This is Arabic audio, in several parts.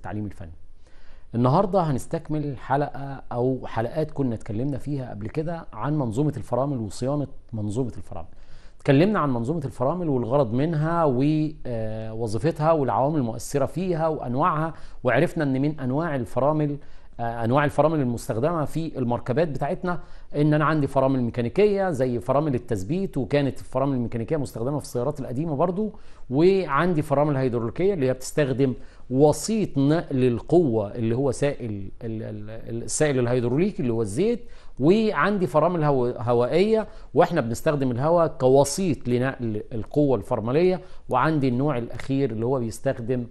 التعليم الفني النهاردة هنستكمل حلقة أو حلقات كنا اتكلمنا فيها قبل كده عن منظومة الفرامل وصيانة منظومة الفرامل اتكلمنا عن منظومة الفرامل والغرض منها ووظيفتها والعوامل المؤثرة فيها وأنواعها وعرفنا أن من أنواع الفرامل آه، انواع الفرامل المستخدمه في المركبات بتاعتنا ان انا عندي فرامل ميكانيكيه زي فرامل التثبيت وكانت الفرامل الميكانيكيه مستخدمه في السيارات القديمه برضو وعندي فرامل هيدروليكيه اللي هي بتستخدم وسيط نقل القوه اللي هو سائل السائل الهيدروليكي اللي هو الزيت وعندي فرامل هوائيه واحنا بنستخدم الهواء كوسيط لنقل القوه الفرمليه وعندي النوع الاخير اللي هو بيستخدم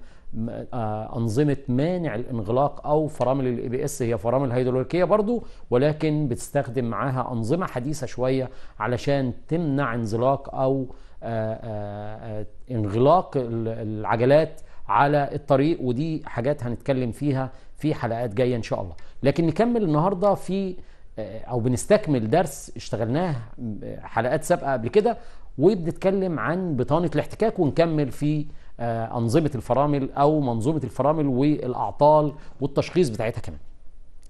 آه، انظمه مانع الانغلاق او فرامل الاي بي اس هي فرامل هيدروليكيه برضو ولكن بتستخدم معاها انظمه حديثه شويه علشان تمنع انزلاق او آه، آه، انغلاق العجلات على الطريق ودي حاجات هنتكلم فيها في حلقات جايه ان شاء الله لكن نكمل النهارده في او بنستكمل درس اشتغلناه حلقات سابقه قبل كده وبنتكلم عن بطانه الاحتكاك ونكمل في آه، انظمه الفرامل او منظومه الفرامل والاعطال والتشخيص بتاعتها كمان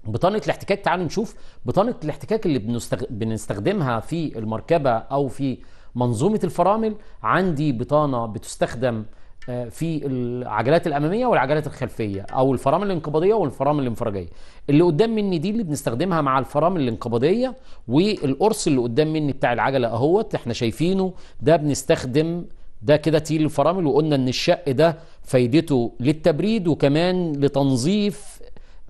بطانه الاحتكاك تعالوا نشوف بطانه الاحتكاك اللي بنستخدمها في المركبه او في منظومه الفرامل عندي بطانه بتستخدم آه، في العجلات الاماميه والعجلات الخلفيه او الفرامل الانقباضيه والفرامل الانفراجيه اللي قدام مني دي اللي بنستخدمها مع الفرامل الانقباضيه والقرص اللي قدام مني بتاع العجله اهوت احنا شايفينه ده بنستخدم ده كده تيل الفرامل وقلنا ان الشق ده فايدته للتبريد وكمان لتنظيف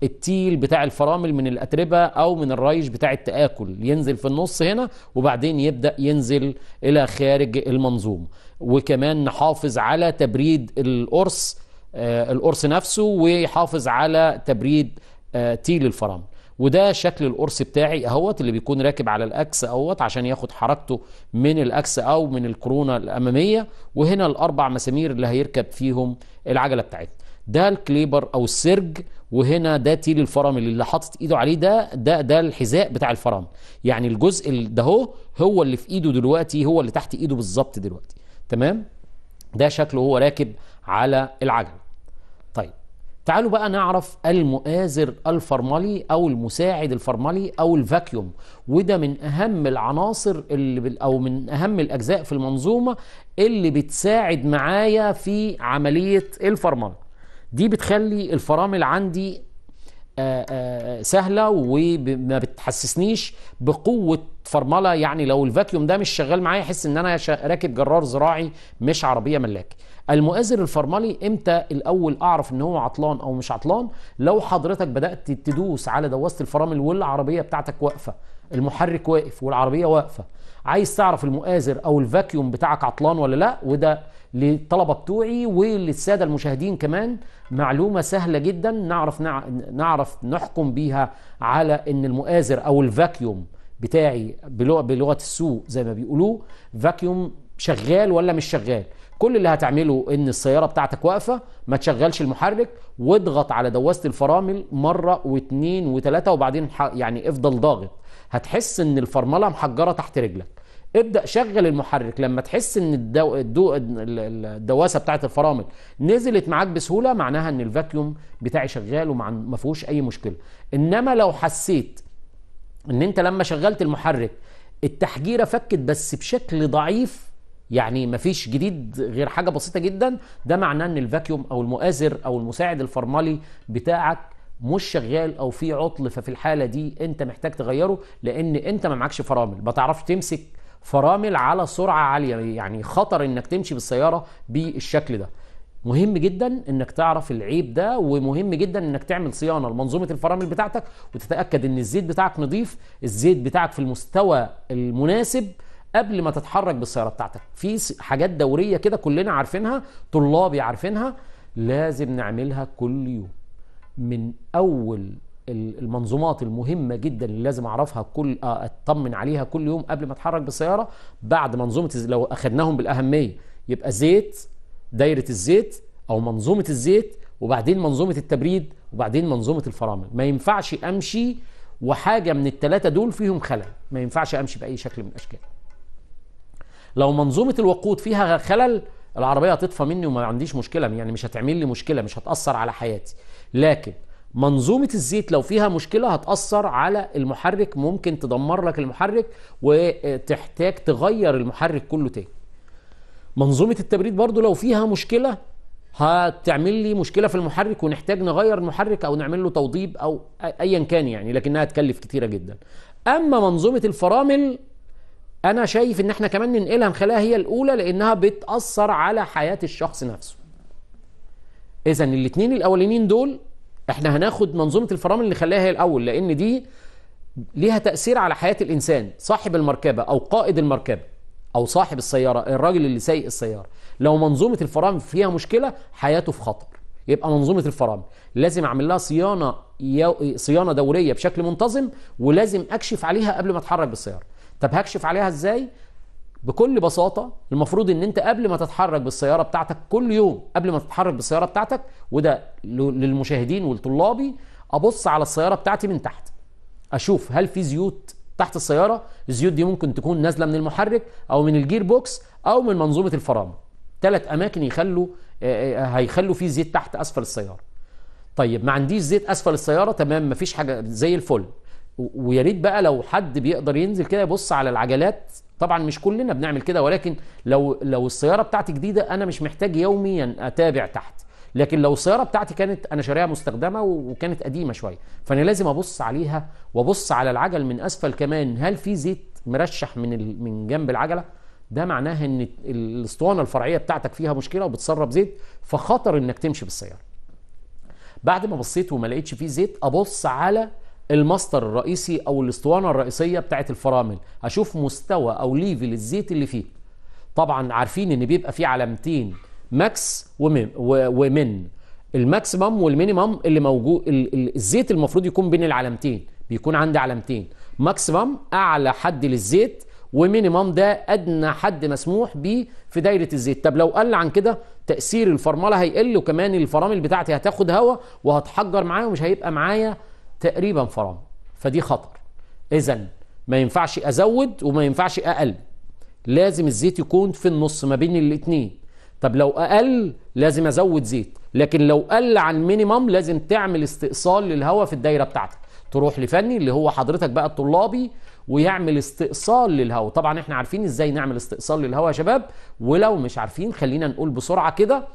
التيل بتاع الفرامل من الاتربه او من الريش بتاع التاكل ينزل في النص هنا وبعدين يبدا ينزل الى خارج المنظومه وكمان نحافظ على تبريد القرص آه القرص نفسه ويحافظ على تبريد آه تيل الفرامل وده شكل القرص بتاعي اهوت اللي بيكون راكب على الاكس اهوت عشان ياخد حركته من الاكس او من الكورونا الاماميه وهنا الاربع مسامير اللي هيركب فيهم العجله بتاعتنا ده الكليبر او السرج وهنا ده تيل الفرامل اللي حاطط ايده عليه ده ده ده الحذاء بتاع الفرامل يعني الجزء ده هو هو اللي في ايده دلوقتي هو اللي تحت ايده بالظبط دلوقتي تمام ده شكله هو راكب على العجله تعالوا بقى نعرف المؤازر الفرملي او المساعد الفرملي او الفاكيوم وده من اهم العناصر اللي او من اهم الاجزاء في المنظومه اللي بتساعد معايا في عمليه الفرمله دي بتخلي الفرامل عندي آه، آه، آه، سهله وما بتحسسنيش بقوه فرمله يعني لو الفاكيوم ده مش شغال معايا احس ان انا راكب جرار زراعي مش عربيه ملاك المؤازر الفرملي امتى الاول اعرف ان هو عطلان او مش عطلان لو حضرتك بدات تدوس على دواسه الفرامل والعربيه بتاعتك واقفه المحرك واقف والعربيه واقفه عايز تعرف المؤازر او الفاكيوم بتاعك عطلان ولا لا وده للطلبه بتوعي وللساده المشاهدين كمان معلومه سهله جدا نعرف نعرف نحكم بيها على ان المؤازر او الفاكيوم بتاعي بلغه السوق زي ما بيقولوه فاكيوم شغال ولا مش شغال كل اللي هتعمله ان السياره بتاعتك واقفه ما تشغلش المحرك واضغط على دواسه الفرامل مره واثنين وثلاثه وبعدين يعني افضل ضاغط هتحس ان الفرمله محجره تحت رجلك ابدا شغل المحرك لما تحس ان الدو... الدو... الدواسه بتاعه الفرامل نزلت معاك بسهوله معناها ان الفاكيوم بتاعي شغال وما ومع... فيهوش اي مشكله انما لو حسيت ان انت لما شغلت المحرك التحجيره فكت بس بشكل ضعيف يعني مفيش جديد غير حاجه بسيطه جدا ده معناه ان الفاكيوم او المؤازر او المساعد الفرملي بتاعك مش شغال او في عطل ففي الحاله دي انت محتاج تغيره لان انت ما معكش فرامل ما تعرفش تمسك فرامل على سرعه عاليه يعني خطر انك تمشي بالسياره بالشكل ده مهم جدا انك تعرف العيب ده ومهم جدا انك تعمل صيانه لمنظومه الفرامل بتاعتك وتتاكد ان الزيت بتاعك نظيف الزيت بتاعك في المستوى المناسب قبل ما تتحرك بالسياره بتاعتك في حاجات دوريه كده كلنا عارفينها طلابي عارفينها لازم نعملها كل يوم من اول المنظومات المهمة جدا اللي لازم اعرفها كل آه، اطمن عليها كل يوم قبل ما اتحرك بالسيارة بعد منظومة لو اخدناهم بالاهمية يبقى زيت دايرة الزيت او منظومة الزيت وبعدين منظومة التبريد وبعدين منظومة الفرامل ما ينفعش امشي وحاجة من التلاتة دول فيهم خلل ما ينفعش امشي باي شكل من الاشكال لو منظومة الوقود فيها خلل العربية هتطفى مني وما عنديش مشكلة يعني مش هتعمل لي مشكلة مش هتأثر على حياتي لكن منظومة الزيت لو فيها مشكلة هتأثر على المحرك ممكن تدمر لك المحرك وتحتاج تغير المحرك كله تاني منظومة التبريد برضو لو فيها مشكلة هتعمل لي مشكلة في المحرك ونحتاج نغير المحرك أو نعمل له توضيب أو أيا كان يعني لكنها هتكلف كتيرة جدا أما منظومة الفرامل أنا شايف إن احنا كمان ننقلها نخليها هي الأولى لأنها بتأثر على حياة الشخص نفسه اذا الاثنين الاولانيين دول احنا هناخد منظومه الفرامل اللي خلاها هي الاول لان دي ليها تاثير على حياه الانسان صاحب المركبه او قائد المركبه او صاحب السياره الراجل اللي سايق السياره لو منظومه الفرامل فيها مشكله حياته في خطر يبقى منظومه الفرامل لازم اعمل لها صيانه يو... صيانه دوريه بشكل منتظم ولازم اكشف عليها قبل ما اتحرك بالسياره طب هكشف عليها ازاي بكل بساطة المفروض ان انت قبل ما تتحرك بالسيارة بتاعتك كل يوم قبل ما تتحرك بالسيارة بتاعتك وده للمشاهدين ولطلابي ابص على السيارة بتاعتي من تحت اشوف هل في زيوت تحت السيارة الزيوت دي ممكن تكون نازلة من المحرك او من الجير بوكس او من منظومة الفرامل ثلاث اماكن يخلوا آه، آه، هيخلوا فيه زيت تحت اسفل السيارة طيب ما عنديش زيت اسفل السيارة تمام مفيش حاجة زي الفل ويا ريت بقى لو حد بيقدر ينزل كده يبص على العجلات طبعا مش كلنا بنعمل كده ولكن لو لو السياره بتاعتي جديده انا مش محتاج يوميا اتابع تحت لكن لو السياره بتاعتي كانت انا شاريها مستخدمه وكانت قديمه شويه فانا لازم ابص عليها وابص على العجل من اسفل كمان هل في زيت مرشح من من جنب العجله ده معناها ان الاسطوانه الفرعيه بتاعتك فيها مشكله وبتسرب زيت فخطر انك تمشي بالسياره بعد ما بصيت وما لقيتش فيه زيت ابص على الماستر الرئيسي او الاسطوانه الرئيسيه بتاعه الفرامل هشوف مستوى او ليفل الزيت اللي فيه طبعا عارفين ان بيبقى فيه علامتين ماكس ومن الماكسيمم والمينيمم اللي موجود الزيت المفروض يكون بين العلامتين بيكون عندي علامتين ماكسيمم اعلى حد للزيت ومينيمم ده ادنى حد مسموح بيه في دايره الزيت طب لو قل عن كده تاثير الفرمله هيقل وكمان الفرامل بتاعتي هتاخد هوا وهتحجر معايا ومش هيبقى معايا تقريبا فرامل فدي خطر اذا ما ينفعش ازود وما ينفعش اقل لازم الزيت يكون في النص ما بين الاثنين طب لو اقل لازم ازود زيت لكن لو قل عن مينيمم لازم تعمل استئصال للهواء في الدايره بتاعتك تروح لفني اللي هو حضرتك بقى الطلابي ويعمل استئصال للهواء طبعا احنا عارفين ازاي نعمل استئصال للهواء يا شباب ولو مش عارفين خلينا نقول بسرعه كده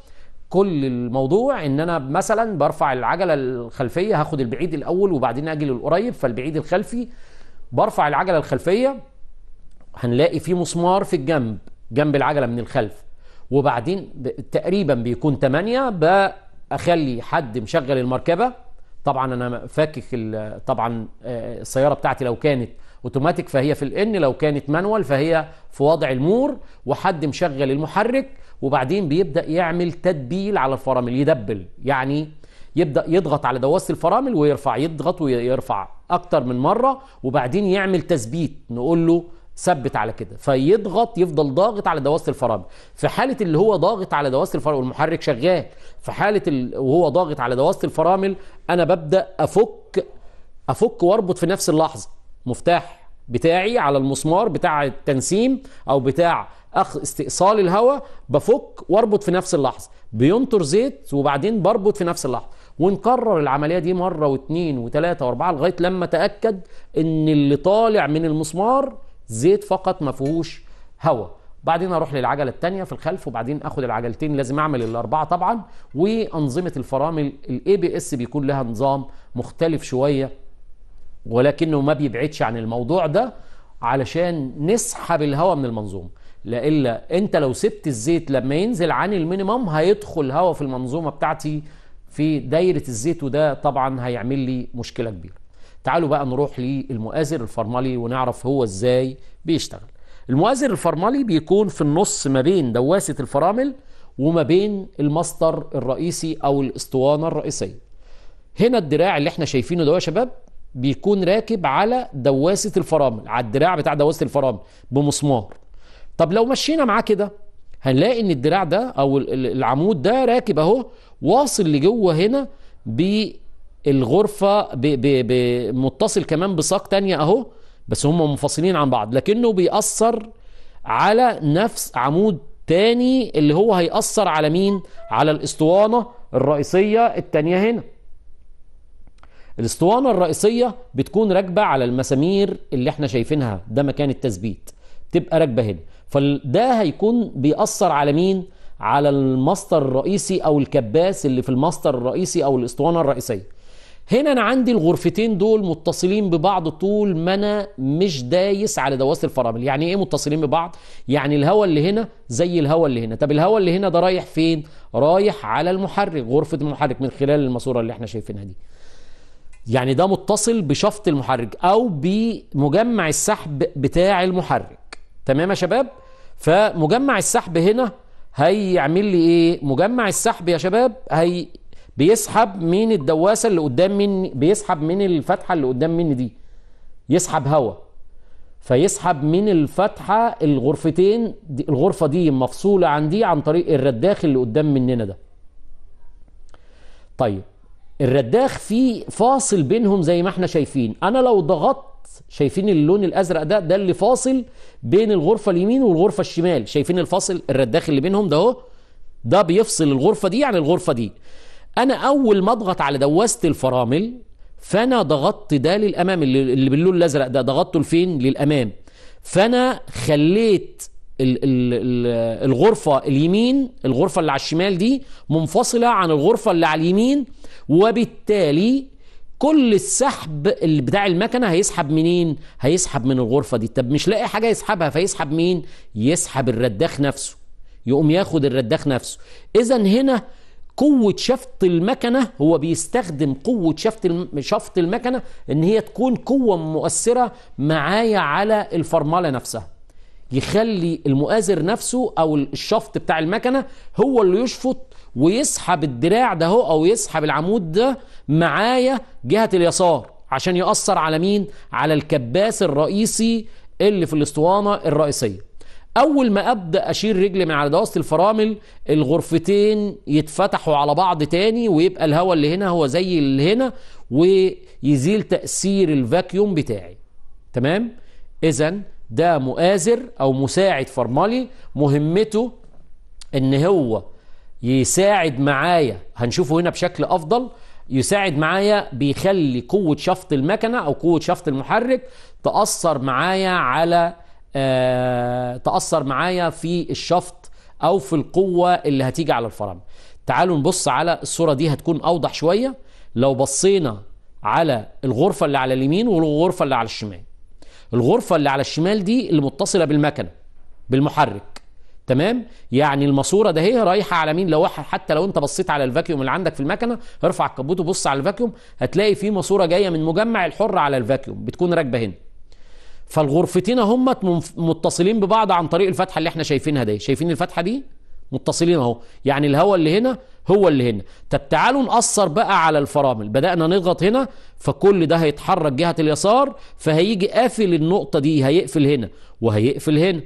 كل الموضوع ان انا مثلا برفع العجله الخلفيه هاخد البعيد الاول وبعدين اجي للقريب فالبعيد الخلفي برفع العجله الخلفيه هنلاقي في مسمار في الجنب جنب العجله من الخلف وبعدين تقريبا بيكون 8 بخلي حد مشغل المركبه طبعا انا فاكك طبعا آه، السياره بتاعتي لو كانت اوتوماتيك فهي في الان لو كانت مانوال فهي في وضع المور وحد مشغل المحرك وبعدين بيبدا يعمل تدبيل على الفرامل يدبل يعني يبدا يضغط على دواسه الفرامل ويرفع يضغط ويرفع اكتر من مره وبعدين يعمل تثبيت نقول له ثبت على كده فيضغط يفضل ضاغط على دواسه الفرامل في حاله اللي هو ضاغط على دواسه الفرامل والمحرك شغال في حاله ال... وهو ضاغط على دواسه الفرامل انا ببدا افك افك واربط في نفس اللحظه مفتاح بتاعي على المسمار بتاع التنسيم او بتاع اخذ استئصال الهواء بفك واربط في نفس اللحظه بينطر زيت وبعدين بربط في نفس اللحظه ونكرر العمليه دي مره واثنين وثلاثه واربعه لغايه لما اتاكد ان اللي طالع من المسمار زيت فقط ما فيهوش هواء بعدين اروح للعجله الثانيه في الخلف وبعدين اخد العجلتين لازم اعمل الاربعه طبعا وانظمه الفرامل الاي بي اس بيكون لها نظام مختلف شويه ولكنه ما بيبعدش عن الموضوع ده علشان نسحب الهواء من المنظومه لإلا أنت لو سبت الزيت لما ينزل عن المينيموم هيدخل هواء في المنظومة بتاعتي في دايرة الزيت وده طبعا هيعمل لي مشكلة كبيرة تعالوا بقى نروح للمؤازر الفرملي ونعرف هو ازاي بيشتغل المؤازر الفرملي بيكون في النص ما بين دواسة الفرامل وما بين الماستر الرئيسي او الاسطوانة الرئيسية هنا الدراع اللي احنا شايفينه ده يا شباب بيكون راكب على دواسة الفرامل على الدراع بتاع دواسة الفرامل بمسمار طب لو مشينا معاه كده هنلاقي ان الدراع ده او العمود ده راكب اهو واصل لجوه هنا بالغرفه متصل كمان بساق تانية اهو بس هم منفصلين عن بعض لكنه بيأثر على نفس عمود تاني اللي هو هيأثر على مين على الاسطوانة الرئيسية التانية هنا الاسطوانة الرئيسية بتكون راكبة على المسامير اللي احنا شايفينها ده مكان التثبيت تبقى راكبة هنا فده هيكون بيأثر على مين؟ على الماستر الرئيسي او الكباس اللي في الماستر الرئيسي او الاسطوانه الرئيسيه. هنا انا عندي الغرفتين دول متصلين ببعض طول ما انا مش دايس على دواسه الفرامل، يعني ايه متصلين ببعض؟ يعني الهواء اللي هنا زي الهواء اللي هنا، طب الهواء اللي هنا ده رايح فين؟ رايح على المحرك، غرفه المحرك من خلال الماسوره اللي احنا شايفينها دي. يعني ده متصل بشفط المحرك او بمجمع السحب بتاع المحرك. تمام يا شباب فمجمع السحب هنا هيعمل لي ايه مجمع السحب يا شباب هي بيسحب من الدواسه اللي قدام مني بيسحب من الفتحه اللي قدام مني دي يسحب هواء فيسحب من الفتحه الغرفتين دي الغرفه دي مفصوله عن دي عن طريق الرداخ اللي قدام مننا ده طيب الرداخ فيه فاصل بينهم زي ما احنا شايفين انا لو ضغطت شايفين اللون الازرق ده ده اللي فاصل بين الغرفه اليمين والغرفه الشمال شايفين الفاصل الرداخ اللي بينهم ده اهو ده بيفصل الغرفه دي عن الغرفه دي انا اول ما اضغط على دواسه الفرامل فانا ضغطت ده للامام اللي باللون الازرق ده ضغطته لفين للامام فانا خليت ال ال الغرفة اليمين الغرفة اللي على الشمال دي منفصلة عن الغرفة اللي على اليمين وبالتالي كل السحب اللي بتاع المكنه هيسحب منين هيسحب من الغرفه دي طب مش لاقي حاجه يسحبها فيسحب مين يسحب الرداخ نفسه يقوم ياخد الرداخ نفسه اذا هنا قوة شفط المكنة هو بيستخدم قوة شفط شفط المكنة ان هي تكون قوة مؤثرة معايا على الفرملة نفسها يخلي المؤازر نفسه او الشفط بتاع المكنة هو اللي يشفط ويسحب الدراع ده هو او يسحب العمود ده معايا جهه اليسار عشان ياثر على مين على الكباس الرئيسي اللي في الاسطوانه الرئيسيه اول ما ابدا اشيل رجلي من على دواسه الفرامل الغرفتين يتفتحوا على بعض تاني ويبقى الهواء اللي هنا هو زي اللي هنا ويزيل تاثير الفاكيوم بتاعي تمام اذا ده مؤازر او مساعد فرمالي مهمته ان هو يساعد معايا هنشوفه هنا بشكل افضل يساعد معايا بيخلي قوة شفط المكنة أو قوة شفط المحرك تأثر معايا على آه، تأثر معايا في الشفط أو في القوة اللي هتيجي على الفرامل تعالوا نبص على الصورة دي هتكون أوضح شوية لو بصينا على الغرفة اللي على اليمين والغرفة اللي على الشمال الغرفة اللي على الشمال دي اللي متصلة بالمكنة بالمحرك تمام يعني الماسوره ده هي رايحه على مين لو حتى لو انت بصيت على الفاكيوم اللي عندك في المكنه ارفع الكبوت وبص على الفاكيوم هتلاقي في ماسوره جايه من مجمع الحر على الفاكيوم بتكون راكبه هنا فالغرفتين هم متصلين ببعض عن طريق الفتحه اللي احنا شايفينها دي شايفين الفتحه دي متصلين اهو يعني الهواء اللي هنا هو اللي هنا طب تعالوا نأثر بقى على الفرامل بدأنا نضغط هنا فكل ده هيتحرك جهة اليسار فهيجي قافل النقطة دي هيقفل هنا وهيقفل هنا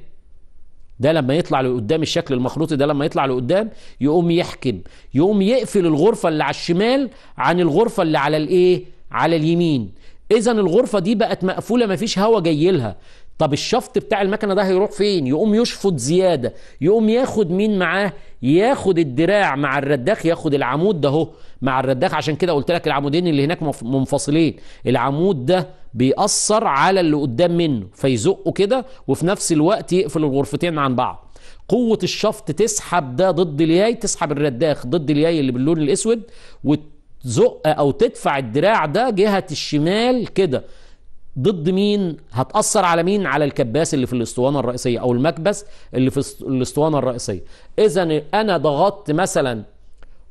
ده لما يطلع لقدام الشكل المخروطي ده لما يطلع لقدام يقوم يحكم يقوم يقفل الغرفه اللي على الشمال عن الغرفه اللي على الايه على اليمين اذا الغرفه دي بقت مقفوله مفيش هوا جاي لها طب الشفط بتاع المكنه ده هيروح فين يقوم يشفط زياده يقوم ياخد مين معاه ياخد الدراع مع الرداخ ياخد العمود ده اهو مع الرداخ عشان كده قلت لك العمودين اللي هناك منفصلين العمود ده بيأثر على اللي قدام منه فيزقه كده وفي نفس الوقت يقفل الغرفتين عن بعض قوة الشفط تسحب ده ضد الياي تسحب الرداخ ضد الياي اللي باللون الأسود وتزق أو تدفع الدراع ده جهة الشمال كده ضد مين هتأثر على مين على الكباس اللي في الاسطوانة الرئيسية أو المكبس اللي في الاسطوانة الرئيسية إذا أنا ضغطت مثلا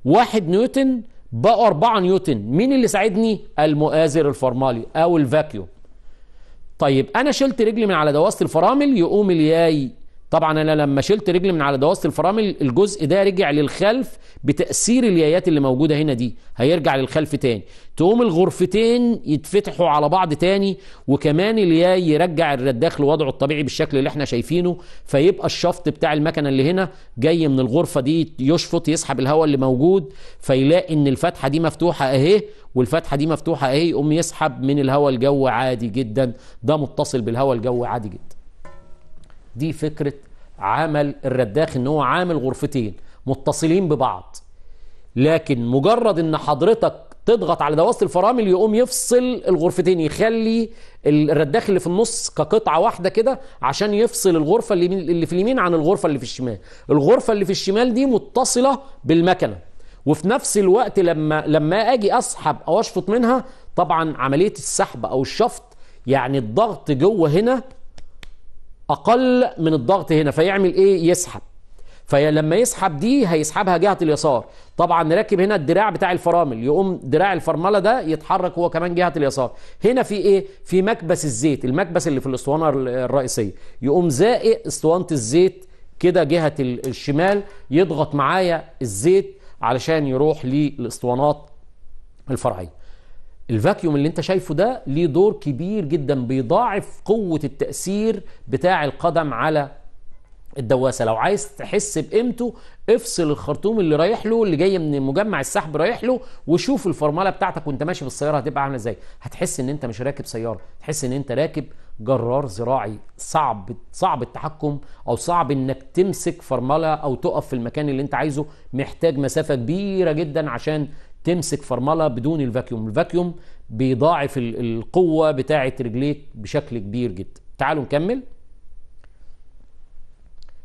واحد نيوتن بقوا 4 نيوتن مين اللي ساعدني المؤازر الفرمالي أو الفاكيوم طيب أنا شلت رجلي من على دواسة الفرامل يقوم الياي طبعا انا لما شلت رجلي من على دواسه الفرامل الجزء ده رجع للخلف بتاثير اليايات اللي موجوده هنا دي هيرجع للخلف تاني تقوم الغرفتين يتفتحوا على بعض تاني وكمان الياي يرجع الرداخ لوضعه الطبيعي بالشكل اللي احنا شايفينه فيبقى الشفط بتاع المكنه اللي هنا جاي من الغرفه دي يشفط يسحب الهواء اللي موجود فيلاقي ان الفتحه دي مفتوحه اهي والفتحه دي مفتوحه اهي يقوم يسحب من الهواء الجو عادي جدا ده متصل بالهواء الجو عادي جدا دي فكرة عمل الرداخ ان هو عامل غرفتين متصلين ببعض لكن مجرد ان حضرتك تضغط على دواسة الفرامل يقوم يفصل الغرفتين يخلي الرداخ اللي في النص كقطعة واحدة كده عشان يفصل الغرفة اللي, في اليمين عن الغرفة اللي في الشمال الغرفة اللي في الشمال دي متصلة بالمكنة وفي نفس الوقت لما لما اجي اسحب او اشفط منها طبعا عملية السحب او الشفط يعني الضغط جوه هنا اقل من الضغط هنا فيعمل ايه يسحب فلما يسحب دي هيسحبها جهه اليسار طبعا نركب هنا الدراع بتاع الفرامل يقوم دراع الفرمله ده يتحرك هو كمان جهه اليسار هنا في ايه في مكبس الزيت المكبس اللي في الاسطوانه الرئيسيه يقوم زائق اسطوانه الزيت كده جهه الشمال يضغط معايا الزيت علشان يروح للاسطوانات الفرعيه الفاكيوم اللي انت شايفه ده ليه دور كبير جدا بيضاعف قوة التأثير بتاع القدم على الدواسة لو عايز تحس بقيمته افصل الخرطوم اللي رايح له اللي جاي من مجمع السحب رايح له وشوف الفرملة بتاعتك وانت ماشي بالسيارة هتبقى عاملة ازاي هتحس ان انت مش راكب سيارة تحس ان انت راكب جرار زراعي صعب صعب التحكم او صعب انك تمسك فرمله او تقف في المكان اللي انت عايزه محتاج مسافه كبيره جدا عشان تمسك فرمله بدون الفاكيوم الفاكيوم بيضاعف القوه بتاعه رجليك بشكل كبير جدا تعالوا نكمل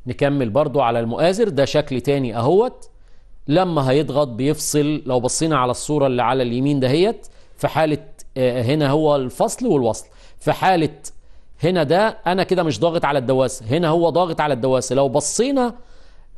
نكمل برضو على المؤازر ده شكل تاني اهوت لما هيضغط بيفصل لو بصينا على الصوره اللي على اليمين دهيت في حاله آه، هنا هو الفصل والوصل في حاله هنا ده انا كده مش ضاغط على الدواسه هنا هو ضاغط على الدواسه لو بصينا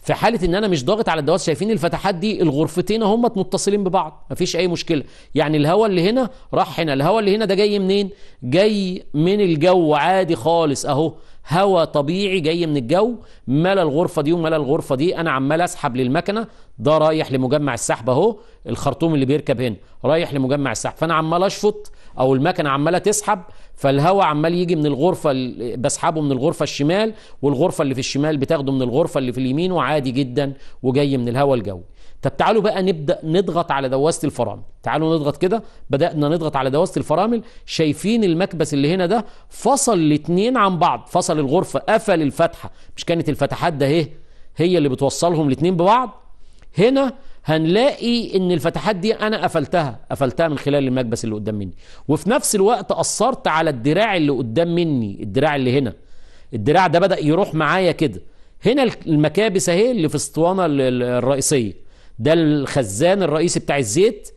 في حاله ان انا مش ضاغط على الدواسه شايفين الفتحات دي الغرفتين هم متصلين ببعض مفيش اي مشكله يعني الهواء اللي هنا راح هنا الهواء اللي هنا ده جاي منين جاي من الجو عادي خالص اهو هواء طبيعي جاي من الجو ملا الغرفه دي وملا الغرفه دي انا عمال اسحب للمكنه ده رايح لمجمع السحب اهو الخرطوم اللي بيركب هنا رايح لمجمع السحب فانا عمال اشفط او المكنه عماله تسحب فالهواء عمال يجي من الغرفه بسحبه من الغرفه الشمال والغرفه اللي في الشمال بتاخده من الغرفه اللي في اليمين وعادي جدا وجاي من الهواء الجوي طب تعالوا بقى نبدا نضغط على دواسه الفرامل تعالوا نضغط كده بدانا نضغط على دواسه الفرامل شايفين المكبس اللي هنا ده فصل الاثنين عن بعض فصل الغرفه قفل الفتحه مش كانت الفتحات ده هي هي اللي بتوصلهم الاثنين ببعض هنا هنلاقي ان الفتحات دي انا قفلتها قفلتها من خلال المكبس اللي قدام مني وفي نفس الوقت اثرت على الدراع اللي قدام مني الدراع اللي هنا الدراع ده بدا يروح معايا كده هنا المكابس اهي اللي في اسطوانه الرئيسيه ده الخزان الرئيسي بتاع الزيت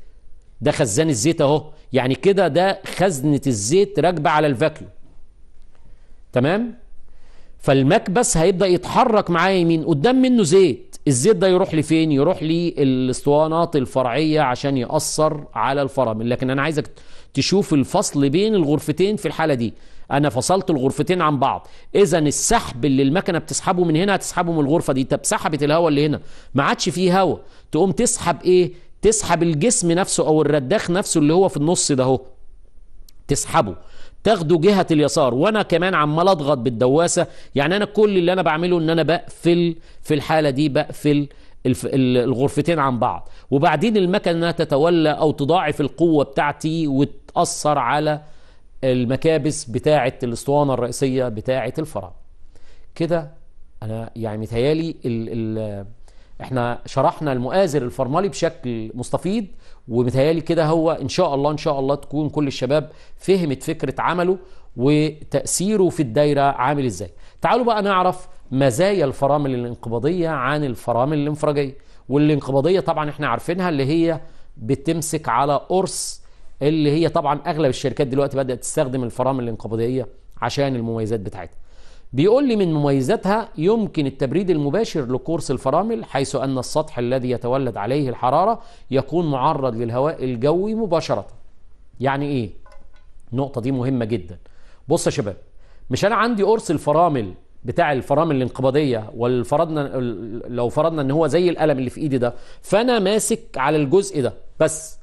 ده خزان الزيت اهو يعني كده ده خزنه الزيت راكبه على الفاكيو تمام فالمكبس هيبدا يتحرك معايا يمين قدام منه زيت الزيت ده يروح لفين يروح للاسطوانات الفرعيه عشان ياثر على الفرامل لكن انا عايزك تشوف الفصل بين الغرفتين في الحاله دي انا فصلت الغرفتين عن بعض اذا السحب اللي المكنه بتسحبه من هنا هتسحبه من الغرفه دي طب سحبت الهواء اللي هنا ما عادش فيه هواء تقوم تسحب ايه تسحب الجسم نفسه او الرداخ نفسه اللي هو في النص ده اهو تسحبه تاخده جهة اليسار وانا كمان عمال اضغط بالدواسة يعني انا كل اللي انا بعمله ان انا بقفل في الحالة دي بقفل الغرفتين عن بعض وبعدين المكنة تتولى او تضاعف القوة بتاعتي وتأثر على المكابس بتاعة الاسطوانة الرئيسية بتاعة الفرع كده انا يعني متهيالي ال ال احنا شرحنا المؤازر الفرملي بشكل مستفيض ومتهيالي كده هو ان شاء الله ان شاء الله تكون كل الشباب فهمت فكره عمله وتاثيره في الدايره عامل ازاي تعالوا بقى نعرف مزايا الفرامل الانقباضيه عن الفرامل الانفراجيه والانقباضيه طبعا احنا عارفينها اللي هي بتمسك على قرص اللي هي طبعا اغلب الشركات دلوقتي بدات تستخدم الفرامل الانقباضيه عشان المميزات بتاعتها بيقول لي من مميزاتها يمكن التبريد المباشر لقرص الفرامل حيث أن السطح الذي يتولد عليه الحرارة يكون معرض للهواء الجوي مباشرة يعني إيه؟ النقطة دي مهمة جدا بص يا شباب مش أنا عندي قرص الفرامل بتاع الفرامل الانقباضيه والفرضنا لو فرضنا ان هو زي القلم اللي في ايدي ده فانا ماسك على الجزء ده بس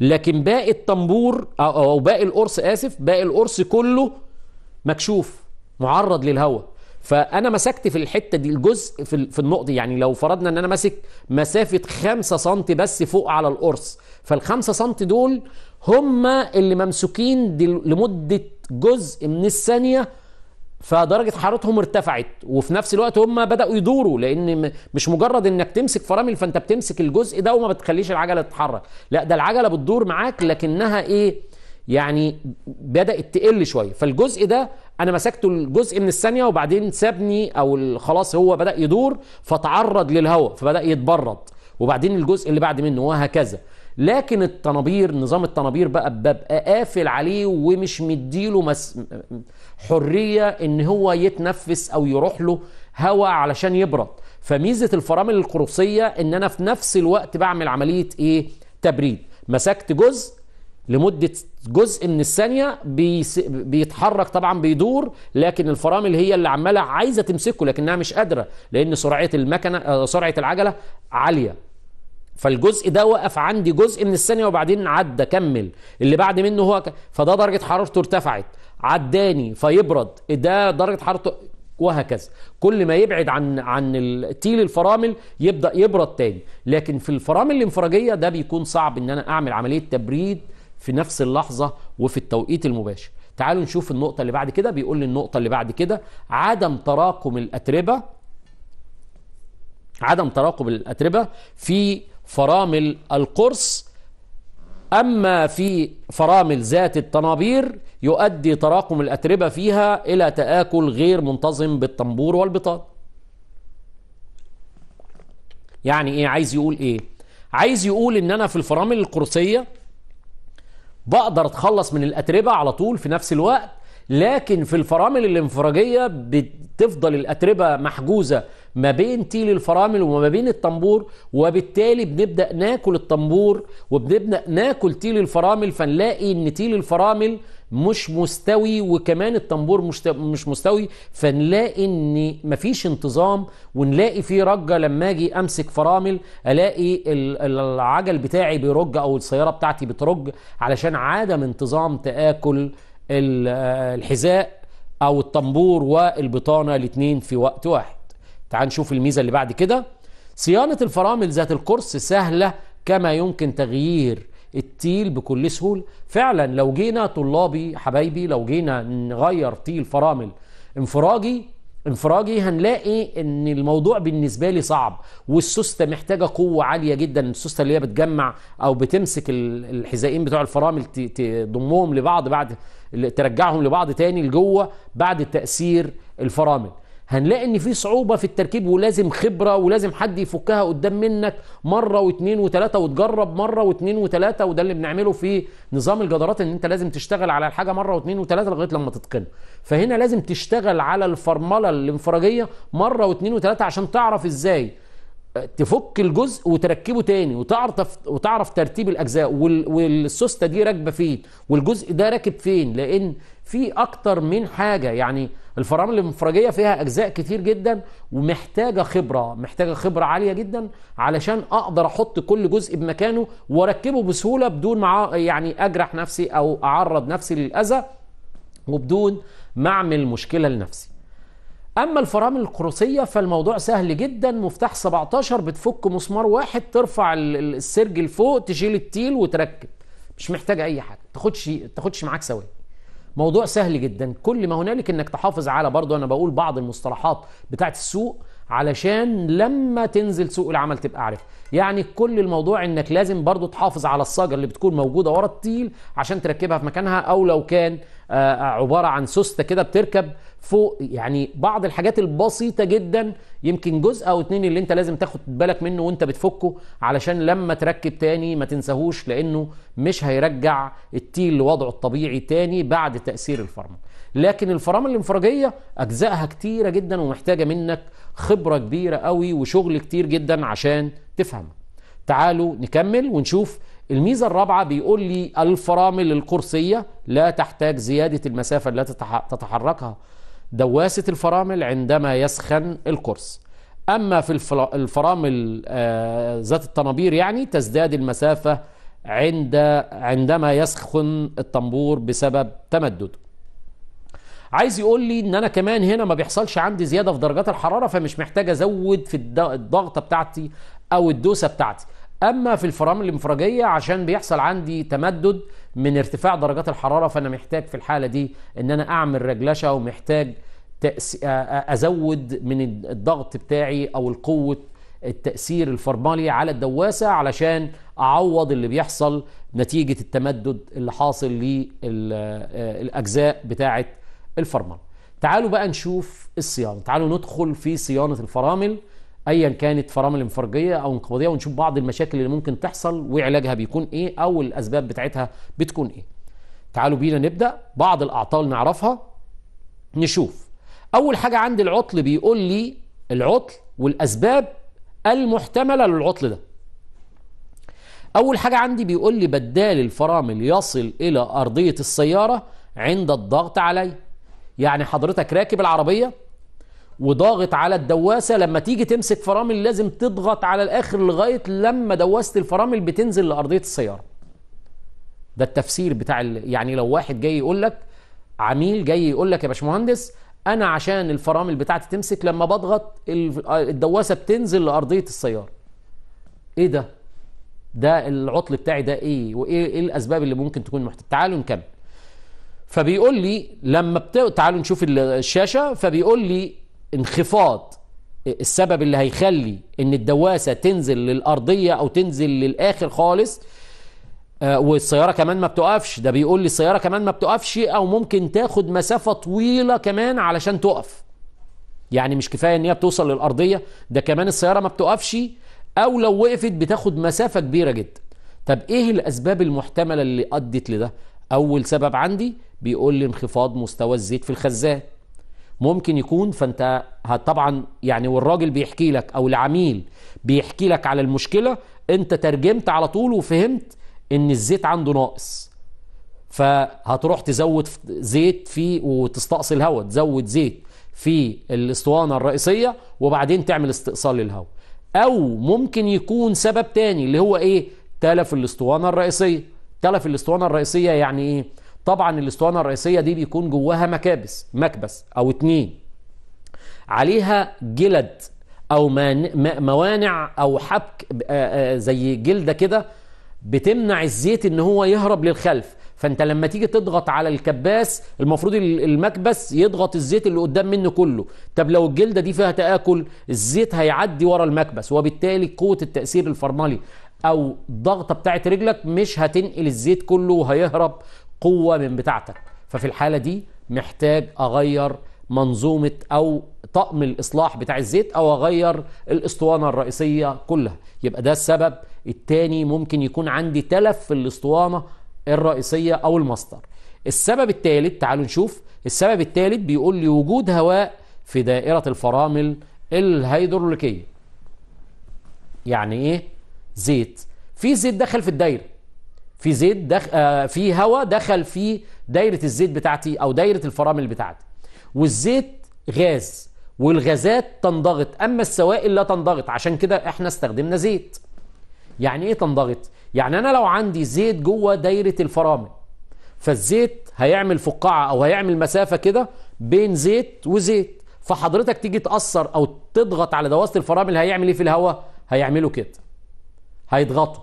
لكن باقي الطنبور او باقي القرص اسف باقي القرص كله مكشوف معرض للهواء فانا مسكت في الحته دي الجزء في النقطه يعني لو فرضنا ان انا ماسك مسافه 5 سم بس فوق على القرص فال5 سم دول هم اللي ممسوكين لمده جزء من الثانيه فدرجه حرارتهم ارتفعت وفي نفس الوقت هم بداوا يدوروا لان مش مجرد انك تمسك فرامل فانت بتمسك الجزء ده وما بتخليش العجله تتحرك لا ده العجله بتدور معاك لكنها ايه يعني بدات تقل شويه فالجزء ده انا مسكته الجزء من الثانيه وبعدين سابني او خلاص هو بدا يدور فتعرض للهواء فبدا يتبرد وبعدين الجزء اللي بعد منه وهكذا لكن الطنابير نظام الطنابير بقى ببقى قافل عليه ومش مديله مس... حريه ان هو يتنفس او يروح له هواء علشان يبرد فميزه الفرامل القروصيه ان انا في نفس الوقت بعمل عمليه ايه تبريد مسكت جزء لمدة جزء من الثانية بيتحرك طبعا بيدور لكن الفرامل هي اللي عمالة عايزة تمسكه لكنها مش قادرة لأن سرعة المكنة آه، سرعة العجلة عالية فالجزء ده وقف عندي جزء من الثانية وبعدين عدى كمل اللي بعد منه هو فده درجة حرارته ارتفعت عداني فيبرد ده درجة حرارته وهكذا كل ما يبعد عن عن تيل الفرامل يبدا يبرد تاني لكن في الفرامل الانفراجيه ده بيكون صعب ان انا اعمل عمليه تبريد في نفس اللحظه وفي التوقيت المباشر تعالوا نشوف النقطه اللي بعد كده بيقول لي النقطه اللي بعد كده عدم تراكم الاتربه عدم تراكم الاتربه في فرامل القرص أما في فرامل ذات الطنابير يؤدي تراكم الأتربة فيها إلى تآكل غير منتظم بالطنبور والبطان يعني إيه عايز يقول إيه عايز يقول إن أنا في الفرامل القرصية بقدر اتخلص من الاتربه على طول في نفس الوقت لكن في الفرامل الانفراجيه بتفضل الاتربه محجوزه ما بين تيل الفرامل وما بين الطنبور وبالتالي بنبدا ناكل الطنبور وبنبدا ناكل تيل الفرامل فنلاقي ان تيل الفرامل مش مستوي وكمان الطنبور مش مش مستوي فنلاقي ان مفيش انتظام ونلاقي في رجه لما اجي امسك فرامل الاقي العجل بتاعي بيرج او السياره بتاعتي بترج علشان عدم انتظام تاكل الحذاء او الطنبور والبطانه الاثنين في وقت واحد تعال نشوف الميزه اللي بعد كده صيانه الفرامل ذات القرص سهله كما يمكن تغيير التيل بكل سهولة فعلا لو جينا طلابي حبايبي لو جينا نغير تيل فرامل انفراجي انفراجي هنلاقي ان الموضوع بالنسبه لي صعب والسوسته محتاجه قوه عاليه جدا السوسته اللي هي بتجمع او بتمسك الحذائين بتوع الفرامل تضمهم لبعض بعد ترجعهم لبعض تاني لجوه بعد تاثير الفرامل هنلاقي ان في صعوبه في التركيب ولازم خبره ولازم حد يفكها قدام منك مره واثنين وثلاثه وتجرب مره واثنين وثلاثه وده اللي بنعمله في نظام الجدارات ان انت لازم تشتغل على الحاجه مره واثنين وثلاثه لغايه لما تتقنها فهنا لازم تشتغل على الفرمله الانفراجيه مره واثنين وثلاثه عشان تعرف ازاي تفك الجزء وتركبه تاني وتعرف وتعرف ترتيب الاجزاء والسوسته دي راكبه فين والجزء ده راكب فين لان في اكتر من حاجه يعني الفرامل المفرجيه فيها اجزاء كتير جدا ومحتاجه خبره محتاجه خبره عاليه جدا علشان اقدر احط كل جزء بمكانه واركبه بسهوله بدون مع يعني اجرح نفسي او اعرض نفسي للاذى وبدون ما اعمل مشكله لنفسي اما الفرامل القروسيه فالموضوع سهل جدا مفتاح 17 بتفك مسمار واحد ترفع السرج لفوق تشيل التيل وتركب مش محتاج اي حاجه تاخدش تاخدش معاك ثواني موضوع سهل جدا كل ما هنالك انك تحافظ على برضه انا بقول بعض المصطلحات بتاعه السوق علشان لما تنزل سوق العمل تبقى عارف يعني كل الموضوع انك لازم برضو تحافظ على الصاجة اللي بتكون موجودة ورا التيل عشان تركبها في مكانها او لو كان آه، آه، عبارة عن سوستة كده بتركب فوق يعني بعض الحاجات البسيطة جدا يمكن جزء او اتنين اللي انت لازم تاخد بالك منه وانت بتفكه علشان لما تركب تاني ما تنساهوش لانه مش هيرجع التيل لوضعه الطبيعي تاني بعد تأثير الفرمل لكن الفرامل الانفراجيه اجزائها كتيره جدا ومحتاجه منك خبره كبيره قوي وشغل كتير جدا عشان تفهم تعالوا نكمل ونشوف الميزه الرابعه بيقول لي الفرامل القرصيه لا تحتاج زياده المسافه التي تتحركها دواسه الفرامل عندما يسخن القرص اما في الفرامل آه، ذات الطنابير يعني تزداد المسافه عند عندما يسخن الطنبور بسبب تمدده عايز يقول لي ان انا كمان هنا ما بيحصلش عندي زياده في درجات الحراره فمش محتاج ازود في الضغطه بتاعتي او الدوسه بتاعتي اما في الفرامل الانفراجيه عشان بيحصل عندي تمدد من ارتفاع درجات الحراره فانا محتاج في الحاله دي ان انا اعمل رجلشه ومحتاج ازود من الضغط بتاعي او القوه التاثير الفرمالي على الدواسه علشان اعوض اللي بيحصل نتيجه التمدد اللي حاصل للاجزاء بتاعه الفرمله تعالوا بقى نشوف الصيانه تعالوا ندخل في صيانه الفرامل ايا كانت فرامل انفرجيه او انقباضيه ونشوف بعض المشاكل اللي ممكن تحصل وعلاجها بيكون ايه او الاسباب بتاعتها بتكون ايه تعالوا بينا نبدا بعض الاعطال نعرفها نشوف اول حاجه عند العطل بيقول لي العطل والاسباب المحتمله للعطل ده اول حاجه عندي بيقول لي بدال الفرامل يصل الى ارضيه السياره عند الضغط عليه يعني حضرتك راكب العربية وضاغط على الدواسة لما تيجي تمسك فرامل لازم تضغط على الآخر لغاية لما دواسة الفرامل بتنزل لأرضية السيارة ده التفسير بتاع يعني لو واحد جاي يقول لك عميل جاي يقول لك يا باشمهندس انا عشان الفرامل بتاعتي تمسك لما بضغط الدواسه بتنزل لارضيه السياره ايه ده ده العطل بتاعي ده ايه وايه إيه الاسباب اللي ممكن تكون محتاج تعالوا نكمل فبيقول لي لما بت... تعالوا نشوف الشاشه فبيقول لي انخفاض آه، السبب اللي هيخلي ان الدواسه تنزل للارضيه او تنزل للاخر خالص آه، والسياره كمان ما بتقفش ده بيقول لي السياره كمان ما بتقفش او ممكن تاخد مسافه طويله كمان علشان تقف يعني مش كفايه ان هي بتوصل للارضيه ده كمان السياره ما بتقفش او لو وقفت بتاخد مسافه كبيره جدا طب ايه الاسباب المحتمله اللي ادت لده اول سبب عندي بيقول لي انخفاض مستوى الزيت في الخزان ممكن يكون فانت طبعا يعني والراجل بيحكي لك او العميل بيحكي لك على المشكله انت ترجمت على طول وفهمت ان الزيت عنده ناقص فهتروح تزود زيت في وتستأصل الهواء تزود زيت في الاسطوانه الرئيسيه وبعدين تعمل استئصال للهواء او ممكن يكون سبب تاني اللي هو ايه تلف الاسطوانه الرئيسيه تلف الاسطوانه الرئيسيه يعني ايه طبعا الاسطوانه الرئيسيه دي بيكون جواها مكابس مكبس او اتنين عليها جلد او موانع او حبك آه، آه، زي جلده كده بتمنع الزيت ان هو يهرب للخلف فانت لما تيجي تضغط على الكباس المفروض المكبس يضغط الزيت اللي قدام منه كله طب لو الجلده دي فيها تاكل الزيت هيعدي ورا المكبس وبالتالي قوه التاثير الفرملي او ضغطه بتاعت رجلك مش هتنقل الزيت كله وهيهرب قوه من بتاعتك ففي الحاله دي محتاج اغير منظومه او طقم الاصلاح بتاع الزيت او اغير الاسطوانه الرئيسيه كلها يبقى ده السبب التاني ممكن يكون عندي تلف في الاسطوانه الرئيسيه او المصدر السبب الثالث تعالوا نشوف السبب الثالث بيقول لي وجود هواء في دائره الفرامل الهيدروليكيه يعني ايه زيت في زيت دخل في الدايره في زيت دخل آه في هواء دخل في دايره الزيت بتاعتي او دايره الفرامل بتاعتي والزيت غاز والغازات تنضغط اما السوائل لا تنضغط عشان كده احنا استخدمنا زيت يعني ايه تنضغط يعني انا لو عندي زيت جوه دايره الفرامل فالزيت هيعمل فقاعه او هيعمل مسافه كده بين زيت وزيت فحضرتك تيجي تاثر او تضغط على دواسه الفرامل هيعمل ايه في الهواء هيعمله كده هيضغطوا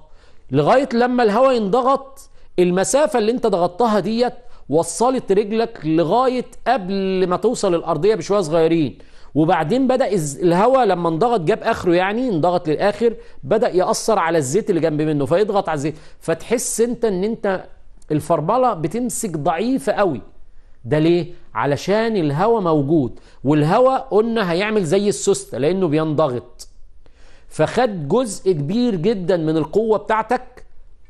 لغايه لما الهواء ينضغط المسافه اللي انت ضغطتها ديت وصلت رجلك لغايه قبل ما توصل الارضيه بشويه صغيرين وبعدين بدا الهواء لما انضغط جاب اخره يعني انضغط للاخر بدا ياثر على الزيت اللي جنب منه فيضغط على الزيت فتحس انت ان انت الفرمله بتمسك ضعيفه قوي ده ليه علشان الهواء موجود والهواء قلنا هيعمل زي السوسته لانه بينضغط فخد جزء كبير جدا من القوة بتاعتك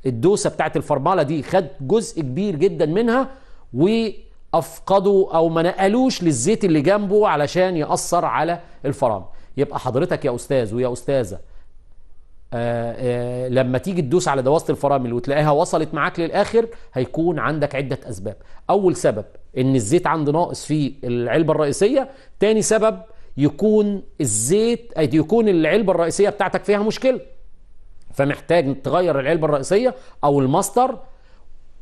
الدوسة بتاعت الفرملة دي خد جزء كبير جدا منها وأفقدوا أو ما نقلوش للزيت اللي جنبه علشان يأثر على الفرامل يبقى حضرتك يا أستاذ ويا أستاذة آآ آه، آآ آه، لما تيجي تدوس على دواسة الفرامل وتلاقيها وصلت معاك للآخر هيكون عندك عدة أسباب أول سبب إن الزيت عنده ناقص في العلبة الرئيسية تاني سبب يكون الزيت أي يكون العلبة الرئيسية بتاعتك فيها مشكلة فمحتاج تغير العلبة الرئيسية أو الماستر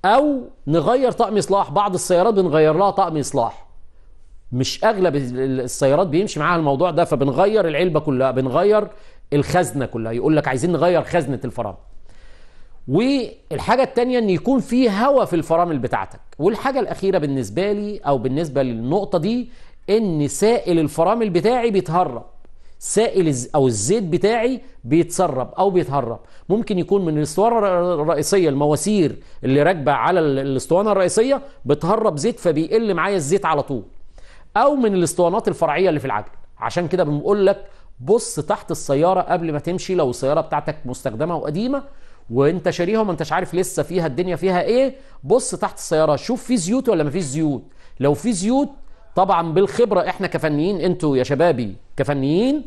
أو نغير طقم إصلاح بعض السيارات بنغير لها طقم إصلاح مش أغلب السيارات بيمشي معاها الموضوع ده فبنغير العلبة كلها بنغير الخزنة كلها يقول لك عايزين نغير خزنة الفرامل والحاجة التانية ان يكون في هواء في الفرامل بتاعتك والحاجة الاخيرة بالنسبة لي او بالنسبة للنقطة دي ان سائل الفرامل بتاعي بيتهرب سائل او الزيت بتاعي بيتسرب او بيتهرب ممكن يكون من الاسطوانه الرئيسيه المواسير اللي راكبه على الاسطوانه الرئيسيه بتهرب زيت فبيقل معايا الزيت على طول او من الاسطوانات الفرعيه اللي في العجل عشان كده بنقول لك بص تحت السياره قبل ما تمشي لو السياره بتاعتك مستخدمه وقديمه وانت شاريها وما انتش عارف لسه فيها الدنيا فيها ايه بص تحت السياره شوف في زيوت ولا ما فيش زيوت لو في زيوت طبعا بالخبرة احنا كفنيين انتوا يا شبابي كفنيين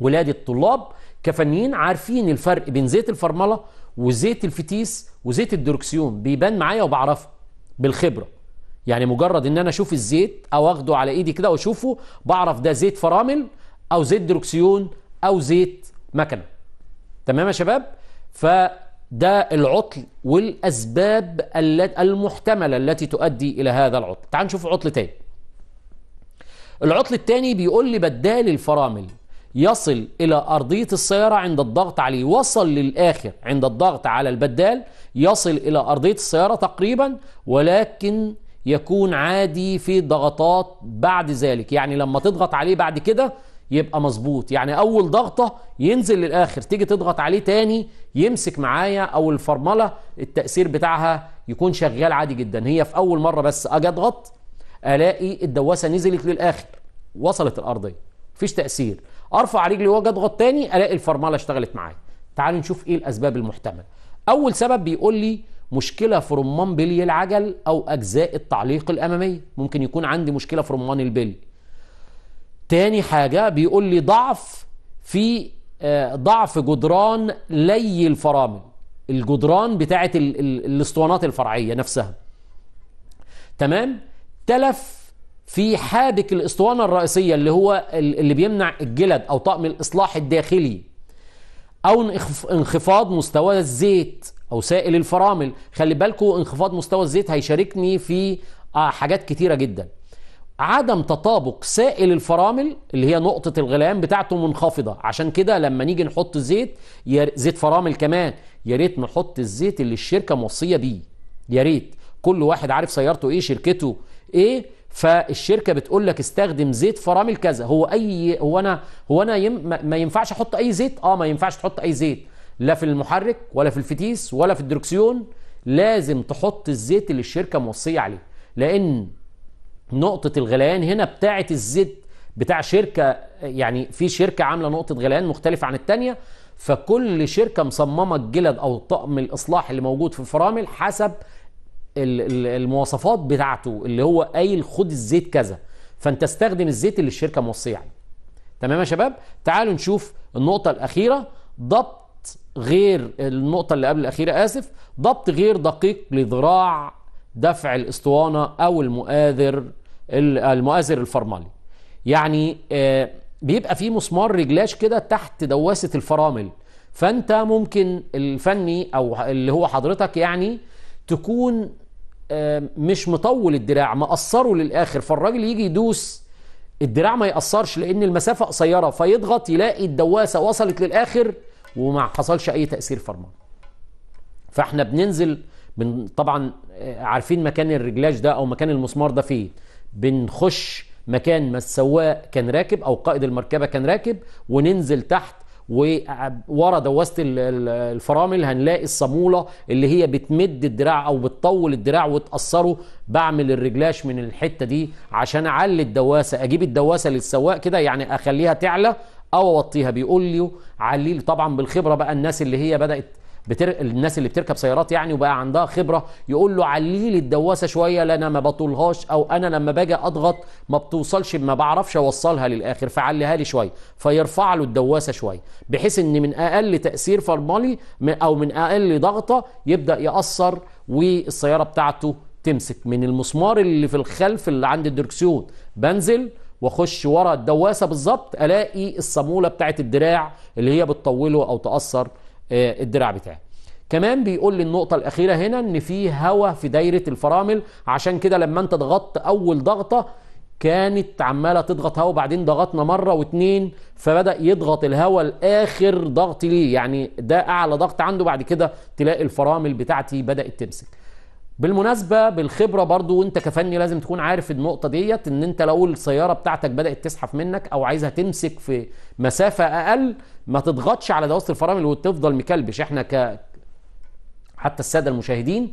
ولادي الطلاب كفنيين عارفين الفرق بين زيت الفرملة وزيت الفتيس وزيت الدركسيون بيبان معايا وبعرفه بالخبرة يعني مجرد ان انا اشوف الزيت او اخده على ايدي كده واشوفه بعرف ده زيت فرامل او زيت دركسيون او زيت مكنه تمام يا شباب فده العطل والاسباب المحتمله التي تؤدي الى هذا العطل تعال نشوف عطل تاني العطل الثاني بيقول لي بدال الفرامل يصل إلى أرضية السيارة عند الضغط عليه وصل للآخر عند الضغط على البدال يصل إلى أرضية السيارة تقريبا ولكن يكون عادي في ضغطات بعد ذلك يعني لما تضغط عليه بعد كده يبقى مظبوط يعني أول ضغطة ينزل للآخر تيجي تضغط عليه تاني يمسك معايا أو الفرملة التأثير بتاعها يكون شغال عادي جدا هي في أول مرة بس أجي أضغط الاقي الدواسه نزلت للاخر وصلت الارضيه مفيش تاثير ارفع رجلي واجي اضغط تاني الاقي الفرمله اشتغلت معايا تعالوا نشوف ايه الاسباب المحتمله اول سبب بيقول لي مشكله في رمان بلي العجل او اجزاء التعليق الاماميه ممكن يكون عندي مشكله في رمان البلي تاني حاجه بيقول لي ضعف في آه، ضعف جدران لي الفرامل الجدران بتاعه الاسطوانات الفرعيه نفسها تمام تلف في حادك الاسطوانة الرئيسية اللي هو اللي بيمنع الجلد أو طقم الإصلاح الداخلي أو انخفاض مستوى الزيت أو سائل الفرامل خلي بالكو انخفاض مستوى الزيت هيشاركني في آه، حاجات كتيرة جدا عدم تطابق سائل الفرامل اللي هي نقطة الغليان بتاعته منخفضة عشان كده لما نيجي نحط زيت زيت فرامل كمان يا ريت نحط الزيت اللي الشركة موصية بيه يا ريت كل واحد عارف سيارته ايه شركته ايه فالشركه بتقول لك استخدم زيت فرامل كذا هو اي هو انا هو انا يم ما ينفعش احط اي زيت اه ما ينفعش تحط اي زيت لا في المحرك ولا في الفتيس ولا في الدركسيون لازم تحط الزيت اللي الشركه موصيه عليه لان نقطه الغليان هنا بتاعه الزيت بتاع شركه يعني في شركه عامله نقطه غليان مختلفه عن الثانيه فكل شركه مصممه الجلد او طقم الاصلاح اللي موجود في الفرامل حسب المواصفات بتاعته اللي هو قايل خد الزيت كذا فانت استخدم الزيت اللي الشركه موصيه عليه تمام يا شباب تعالوا نشوف النقطه الاخيره ضبط غير النقطه اللي قبل الاخيره اسف ضبط غير دقيق لذراع دفع الاسطوانه او المؤازر المؤازر الفرملي يعني آه، بيبقى فيه مسمار رجلاش كده تحت دواسه الفرامل فانت ممكن الفني او اللي هو حضرتك يعني تكون مش مطول الدراع مقصره للاخر فالراجل يجي يدوس الدراع ما يقصرش لان المسافه قصيره فيضغط يلاقي الدواسه وصلت للاخر وما حصلش اي تاثير فرمان فاحنا بننزل من طبعا آه، عارفين مكان الرجلاج ده او مكان المسمار ده فين بنخش مكان ما السواق كان راكب او قائد المركبه كان راكب وننزل تحت وورا دواسه الفرامل هنلاقي الصاموله اللي هي بتمد الدراع او بتطول الدراع وتقصره بعمل الرجلاش من الحته دي عشان اعلي الدواسه اجيب الدواسه للسواق كده يعني اخليها تعلى او اوطيها بيقول لي علي طبعا بالخبره بقى الناس اللي هي بدات بتر... الناس اللي بتركب سيارات يعني وبقى عندها خبره يقول له علي لي الدواسه شويه لان انا ما بطولهاش او انا لما باجي اضغط ما بتوصلش ما بعرفش اوصلها للاخر فعليها لي شويه فيرفع له الدواسه شويه بحيث ان من اقل تاثير فرمالي او من اقل ضغطه يبدا ياثر والسياره بتاعته تمسك من المسمار اللي في الخلف اللي عند الدركسيون بنزل واخش ورا الدواسه بالظبط الاقي الصاموله بتاعت الدراع اللي هي بتطوله او تاثر آه، الدراع بتاعي كمان بيقول لي النقطة الأخيرة هنا إن في هواء في دايرة الفرامل عشان كده لما أنت ضغطت أول ضغطة كانت عمالة تضغط هواء وبعدين ضغطنا مرة واتنين فبدأ يضغط الهواء لآخر ضغط ليه يعني ده أعلى ضغط عنده بعد كده تلاقي الفرامل بتاعتي بدأت تمسك بالمناسبة بالخبرة برضو وانت كفني لازم تكون عارف النقطة ديت ان انت لو السيارة بتاعتك بدأت تسحف منك او عايزها تمسك في مسافة اقل ما تضغطش على دواسه الفرامل وتفضل مكلبش احنا ك حتى الساده المشاهدين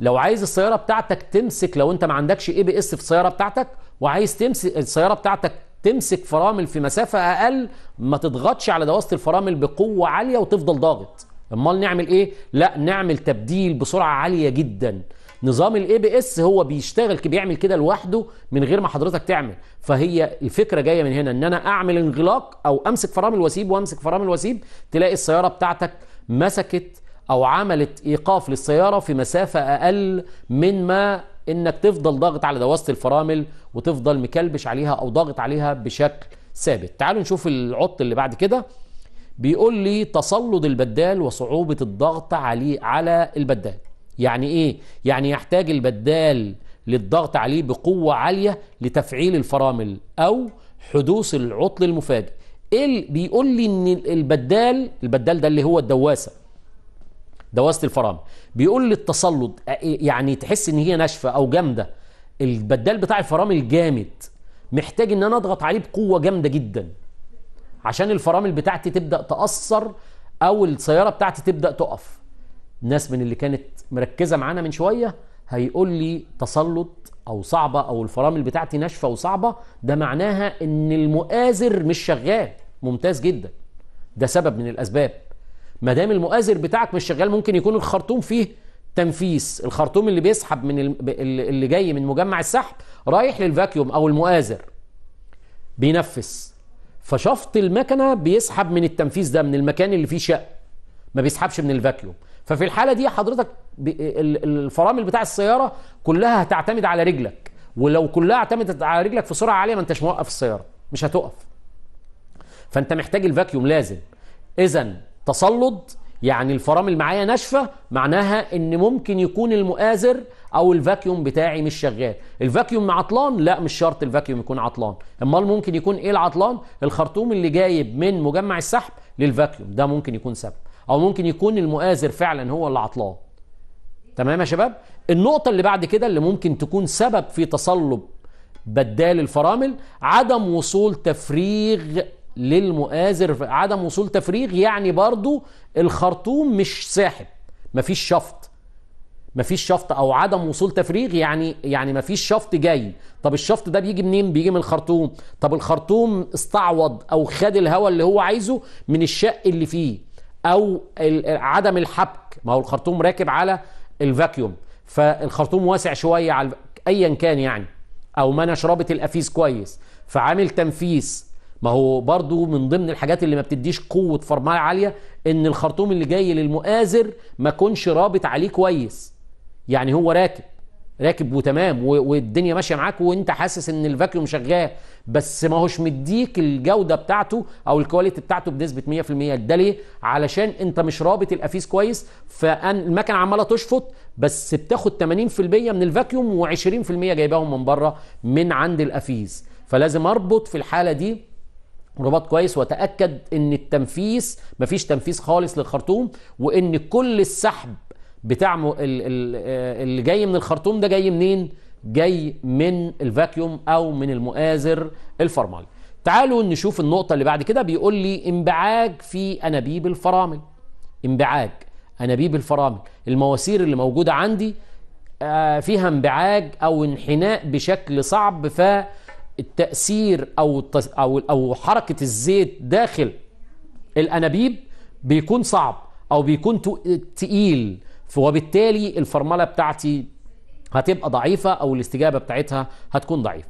لو عايز السياره بتاعتك تمسك لو انت ما عندكش اي بي اس في السياره بتاعتك وعايز تمسك السياره بتاعتك تمسك فرامل في مسافه اقل ما تضغطش على دواسه الفرامل بقوه عاليه وتفضل ضاغط امال نعمل ايه لا نعمل تبديل بسرعه عاليه جدا نظام الاي بي اس هو بيشتغل بيعمل كده لوحده من غير ما حضرتك تعمل فهي الفكره جايه من هنا ان انا اعمل انغلاق او امسك فرامل وسيب وامسك فرامل وسيب تلاقي السياره بتاعتك مسكت او عملت ايقاف للسياره في مسافه اقل من ما انك تفضل ضاغط على دواسه الفرامل وتفضل مكلبش عليها او ضاغط عليها بشكل ثابت تعالوا نشوف العط اللي بعد كده بيقول لي تصلد البدال وصعوبه الضغط عليه على البدال يعني ايه يعني يحتاج البدال للضغط عليه بقوة عالية لتفعيل الفرامل أو حدوث العطل المفاجئ إيه بيقول لي إن البدال البدال ده اللي هو الدواسة دواسة الفرامل بيقول لي التسلط إيه، يعني تحس إن هي ناشفة أو جامدة البدال بتاع الفرامل جامد محتاج إن أنا أضغط عليه بقوة جامدة جدا عشان الفرامل بتاعتي تبدأ تأثر أو السيارة بتاعتي تبدأ تقف ناس من اللي كانت مركزه معانا من شويه هيقول لي تسلط او صعبه او الفرامل بتاعتي ناشفه وصعبه ده معناها ان المؤازر مش شغال ممتاز جدا ده سبب من الاسباب ما دام المؤازر بتاعك مش شغال ممكن يكون الخرطوم فيه تنفيس الخرطوم اللي بيسحب من اللي جاي من مجمع السحب رايح للفاكيوم او المؤازر بينفس فشفط المكنه بيسحب من التنفيس ده من المكان اللي فيه شق ما بيسحبش من الفاكيوم ففي الحاله دي حضرتك الفرامل بتاع السياره كلها هتعتمد على رجلك ولو كلها اعتمدت على رجلك في سرعه عاليه ما انتش موقف السياره مش هتقف فانت محتاج الفاكيوم لازم اذا تصلد يعني الفرامل معايا ناشفه معناها ان ممكن يكون المؤازر او الفاكيوم بتاعي مش شغال الفاكيوم عطلان لا مش شرط الفاكيوم يكون عطلان امال ممكن يكون ايه العطلان الخرطوم اللي جايب من مجمع السحب للفاكيوم ده ممكن يكون سبب او ممكن يكون المؤازر فعلا هو اللي عطلان تمام يا شباب النقطة اللي بعد كده اللي ممكن تكون سبب في تصلب بدال الفرامل عدم وصول تفريغ للمؤازر عدم وصول تفريغ يعني برضو الخرطوم مش ساحب مفيش شفط مفيش شفط او عدم وصول تفريغ يعني يعني مفيش شفط جاي طب الشفط ده بيجي منين بيجي من الخرطوم طب الخرطوم استعوض او خد الهواء اللي هو عايزه من الشق اللي فيه او عدم الحبك ما هو الخرطوم راكب على الفاكيوم فالخرطوم واسع شويه على ايا كان يعني او منش رابط الافيز كويس فعامل تنفيس ما هو برضو من ضمن الحاجات اللي ما بتديش قوه فرمله عاليه ان الخرطوم اللي جاي للمؤازر ما كونش رابط عليه كويس يعني هو راكب راكب وتمام والدنيا ماشيه معاك وانت حاسس ان الفاكيوم شغال بس ما هوش مديك الجوده بتاعته او الكواليتي بتاعته بنسبه 100% ده ليه؟ علشان انت مش رابط الافيس كويس فالمكنه عماله تشفط بس بتاخد 80% من الفاكيوم و20% جايباهم من بره من عند الافيس فلازم اربط في الحاله دي رباط كويس واتاكد ان التنفيس مفيش تنفيس خالص للخرطوم وان كل السحب بتاع ال... ال... آه، اللي جاي من الخرطوم ده جاي منين؟ جاي من الفاكيوم او من المؤازر الفرملي. تعالوا نشوف النقطة اللي بعد كده بيقول لي انبعاج في أنابيب الفرامل انبعاج أنابيب الفرامل المواسير اللي موجودة عندي آه، فيها انبعاج أو انحناء بشكل صعب فالتأثير أو أو أو حركة الزيت داخل الأنابيب بيكون صعب أو بيكون تقيل وبالتالي الفرمله بتاعتي هتبقى ضعيفه او الاستجابه بتاعتها هتكون ضعيفه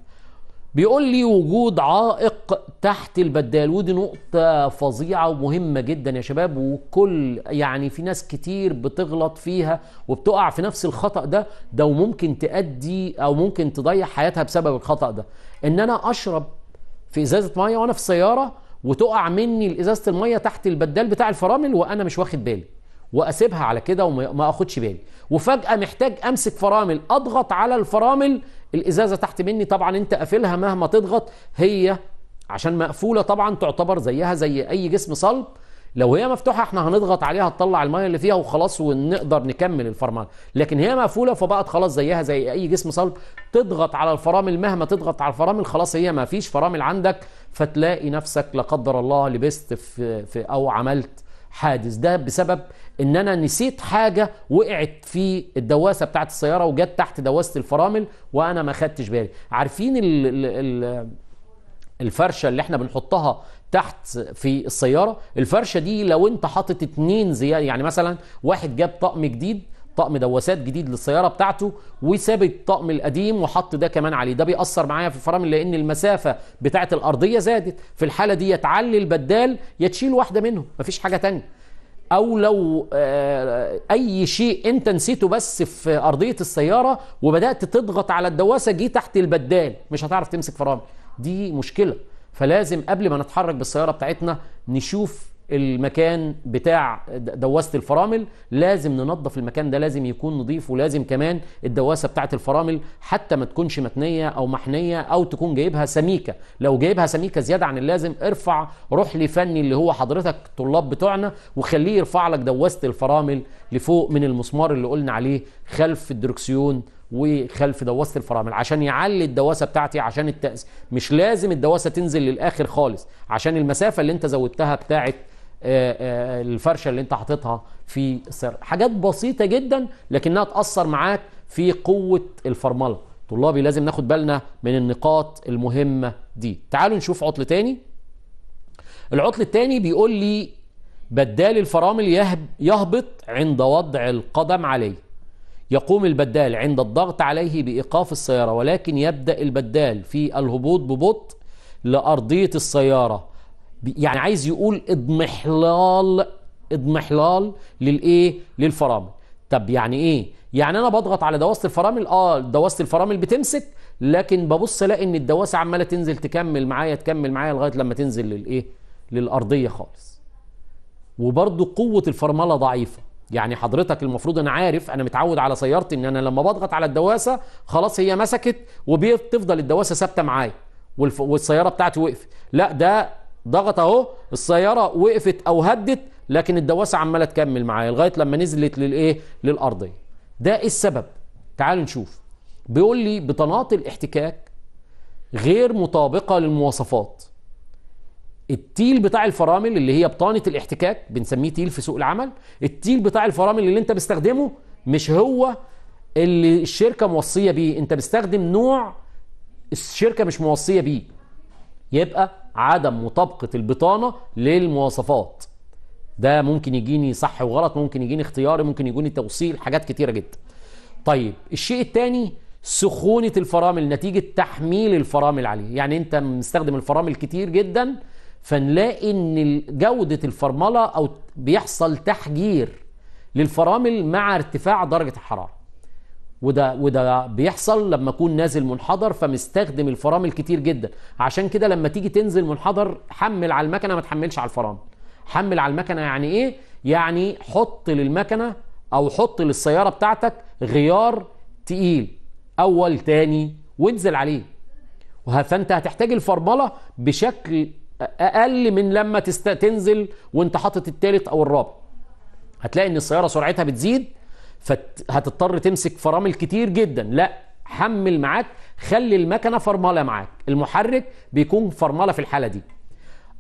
بيقول لي وجود عائق تحت البدال ودي نقطة فظيعة ومهمة جدا يا شباب وكل يعني في ناس كتير بتغلط فيها وبتقع في نفس الخطأ ده ده وممكن تأدي أو ممكن تضيع حياتها بسبب الخطأ ده إن أنا أشرب في إزازة مية وأنا في السيارة وتقع مني إزازة المية تحت البدال بتاع الفرامل وأنا مش واخد بالي واسيبها على كده وما اخدش بالي وفجاه محتاج امسك فرامل اضغط على الفرامل الازازه تحت مني طبعا انت قافلها مهما تضغط هي عشان مقفوله طبعا تعتبر زيها زي اي جسم صلب لو هي مفتوحه احنا هنضغط عليها تطلع الميه اللي فيها وخلاص ونقدر نكمل الفرمان لكن هي مقفوله فبقت خلاص زيها زي اي جسم صلب تضغط على الفرامل مهما تضغط على الفرامل خلاص هي ما فيش فرامل عندك فتلاقي نفسك لا قدر الله لبست في, في او عملت حادث ده بسبب ان انا نسيت حاجه وقعت في الدواسه بتاعه السياره وجت تحت دواسه الفرامل وانا ما خدتش بالي عارفين الـ الـ الفرشه اللي احنا بنحطها تحت في السياره الفرشه دي لو انت حاطط اتنين زياده يعني مثلا واحد جاب طقم جديد طقم دواسات جديد للسياره بتاعته وساب الطقم القديم وحط ده كمان عليه ده بيأثر معايا في الفرامل لان المسافه بتاعه الارضيه زادت في الحاله دي يتعلي البدال يا تشيل واحده منهم مفيش حاجه تانية او لو آه، اي شيء انت نسيته بس في ارضيه السياره وبدات تضغط على الدواسه جه تحت البدال مش هتعرف تمسك فرامل دي مشكله فلازم قبل ما نتحرك بالسياره بتاعتنا نشوف المكان بتاع دواسه الفرامل لازم ننظف المكان ده لازم يكون نظيف ولازم كمان الدواسه بتاعه الفرامل حتى ما تكونش متنيه او محنيه او تكون جايبها سميكه لو جايبها سميكه زياده عن اللازم ارفع روح لفني اللي هو حضرتك الطلاب بتوعنا وخليه يرفع لك دواسه الفرامل لفوق من المسمار اللي قلنا عليه خلف الدركسيون وخلف دواسه الفرامل عشان يعلي الدواسه بتاعتي عشان التأس مش لازم الدواسه تنزل للاخر خالص عشان المسافه اللي انت زودتها بتاعت آه، آه، الفرشه اللي انت حاططها في السياره حاجات بسيطه جدا لكنها تاثر معاك في قوه الفرمله طلابي لازم ناخد بالنا من النقاط المهمه دي تعالوا نشوف عطل تاني العطل التاني بيقول لي بدال الفرامل يهبط عند وضع القدم عليه يقوم البدال عند الضغط عليه بإيقاف السيارة ولكن يبدأ البدال في الهبوط ببطء لأرضية السيارة يعني عايز يقول اضمحلال اضمحلال للايه للفرامل طب يعني ايه يعني انا بضغط على دواسه الفرامل اه دواسه الفرامل بتمسك لكن ببص الاقي ان الدواسه عماله تنزل تكمل معايا تكمل معايا لغايه لما تنزل للايه للارضيه خالص وبرده قوه الفرمله ضعيفه يعني حضرتك المفروض انا عارف انا متعود على سيارتي ان انا لما بضغط على الدواسه خلاص هي مسكت وبتفضل الدواسه ثابته معايا والسياره بتاعتي وقفت لا ده ضغط اهو السياره وقفت او هدت لكن الدواسه عماله تكمل معايا لغايه لما نزلت للايه للارضيه ده ايه السبب تعالوا نشوف بيقول لي بطانات الاحتكاك غير مطابقه للمواصفات التيل بتاع الفرامل اللي هي بطانه الاحتكاك بنسميه تيل في سوق العمل التيل بتاع الفرامل اللي انت بتستخدمه مش هو اللي الشركه موصيه بيه انت بتستخدم نوع الشركه مش موصيه بيه يبقى عدم مطابقة البطانة للمواصفات ده ممكن يجيني صح وغلط ممكن يجيني اختياري ممكن يجيني توصيل حاجات كتيرة جدا طيب الشيء الثاني سخونة الفرامل نتيجة تحميل الفرامل عليه يعني انت مستخدم الفرامل كتير جدا فنلاقي ان جودة الفرملة او بيحصل تحجير للفرامل مع ارتفاع درجة الحرارة وده وده بيحصل لما اكون نازل منحدر فمستخدم الفرامل كتير جدا عشان كده لما تيجي تنزل منحدر حمل على المكنه ما تحملش على الفرامل حمل على المكنه يعني ايه يعني حط للمكنه او حط للسياره بتاعتك غيار تقيل اول تاني وانزل عليه فانت هتحتاج الفرمله بشكل اقل من لما تست... تنزل وانت حاطط التالت او الرابع هتلاقي ان السياره سرعتها بتزيد فهتضطر تمسك فرامل كتير جدا لا حمل معاك خلي المكنه فرمله معاك المحرك بيكون فرمله في الحاله دي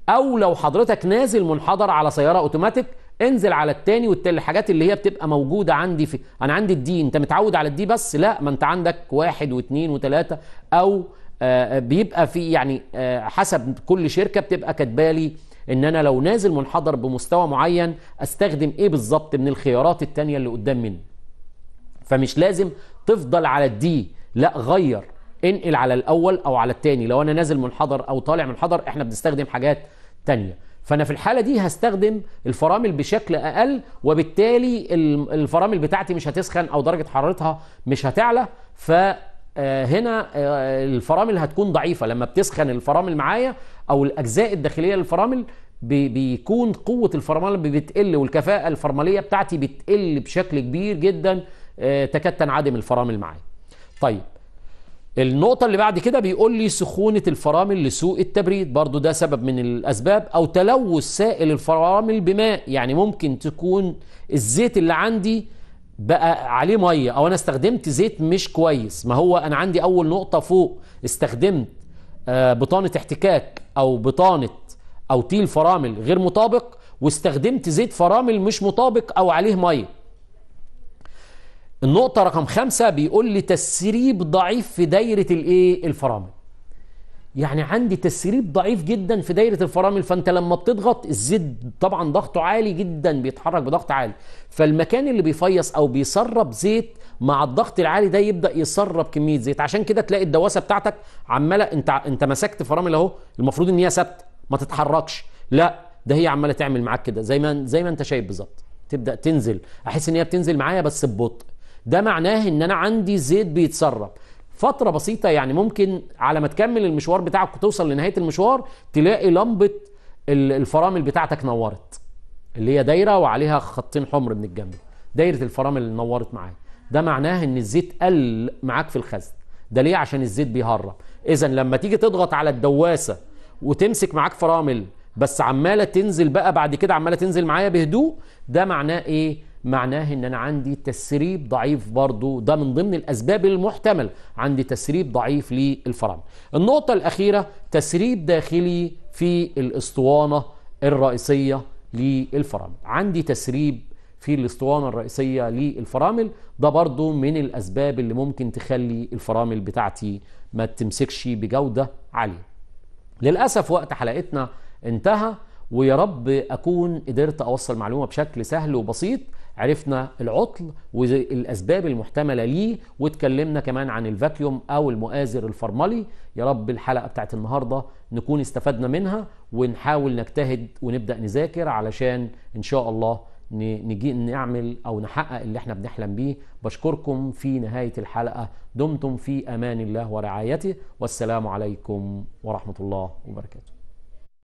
او لو حضرتك نازل منحدر على سياره اوتوماتيك انزل على التاني الحاجات اللي هي بتبقى موجوده عندي في انا عندي الدي انت متعود على الدي بس لا ما انت عندك واحد واثنين وثلاثه او آه، آه، بيبقى في يعني آه، حسب كل شركه بتبقى كتبالي ان انا لو نازل منحدر بمستوى معين استخدم ايه بالظبط من الخيارات التانيه اللي قدام مني فمش لازم تفضل على الدي لا غير انقل على الاول او على الثاني لو انا نازل منحدر او طالع منحدر احنا بنستخدم حاجات تانية فانا في الحاله دي هستخدم الفرامل بشكل اقل وبالتالي الفرامل بتاعتي مش هتسخن او درجه حرارتها مش هتعلى ف آه، هنا آه، الفرامل هتكون ضعيفه لما بتسخن الفرامل معايا او الاجزاء الداخليه للفرامل بيكون قوه الفرمله بتقل والكفاءه الفرمليه بتاعتي بتقل بشكل كبير جدا آه، تكاد تنعدم الفرامل معاه طيب النقطة اللي بعد كده بيقول لي سخونة الفرامل لسوء التبريد برضو ده سبب من الأسباب أو تلوث سائل الفرامل بماء يعني ممكن تكون الزيت اللي عندي بقى عليه مية أو أنا استخدمت زيت مش كويس ما هو أنا عندي أول نقطة فوق استخدمت آه، بطانة احتكاك أو بطانة أو تيل فرامل غير مطابق واستخدمت زيت فرامل مش مطابق أو عليه مية النقطة رقم خمسة بيقول لي تسريب ضعيف في دايرة الايه الفرامل يعني عندي تسريب ضعيف جدا في دايرة الفرامل فانت لما بتضغط الزيت طبعا ضغطه عالي جدا بيتحرك بضغط عالي فالمكان اللي بيفيص او بيسرب زيت مع الضغط العالي ده يبدا يسرب كميه زيت عشان كده تلاقي الدواسه بتاعتك عماله انت انت مسكت فرامل اهو المفروض ان هي ثابته ما تتحركش لا ده هي عماله تعمل معاك كده زي ما زي ما انت شايف بالظبط تبدا تنزل احس ان هي بتنزل معايا بس ببطء ده معناه ان انا عندي زيت بيتسرب فتره بسيطه يعني ممكن على ما تكمل المشوار بتاعك وتوصل لنهايه المشوار تلاقي لمبه الفرامل بتاعتك نورت اللي هي دايره وعليها خطين حمر من الجنب دايره الفرامل اللي نورت معايا ده معناه ان الزيت قل معاك في الخزن ده ليه عشان الزيت بيهرب اذا لما تيجي تضغط على الدواسه وتمسك معاك فرامل بس عماله تنزل بقى بعد كده عماله تنزل معايا بهدوء ده معناه ايه معناه ان انا عندي تسريب ضعيف برضو ده من ضمن الاسباب المحتمل عندي تسريب ضعيف للفرامل النقطه الاخيره تسريب داخلي في الاسطوانه الرئيسيه للفرامل عندي تسريب في الاسطوانة الرئيسية للفرامل ده برضو من الأسباب اللي ممكن تخلي الفرامل بتاعتي ما تمسكش بجودة عالية للأسف وقت حلقتنا انتهى ويا رب أكون قدرت أوصل معلومة بشكل سهل وبسيط عرفنا العطل والاسباب المحتمله ليه واتكلمنا كمان عن الفاكيوم او المؤازر الفرملي يا رب الحلقه بتاعت النهارده نكون استفدنا منها ونحاول نجتهد ونبدا نذاكر علشان ان شاء الله نجي نعمل او نحقق اللي احنا بنحلم بيه بشكركم في نهايه الحلقه دمتم في امان الله ورعايته والسلام عليكم ورحمه الله وبركاته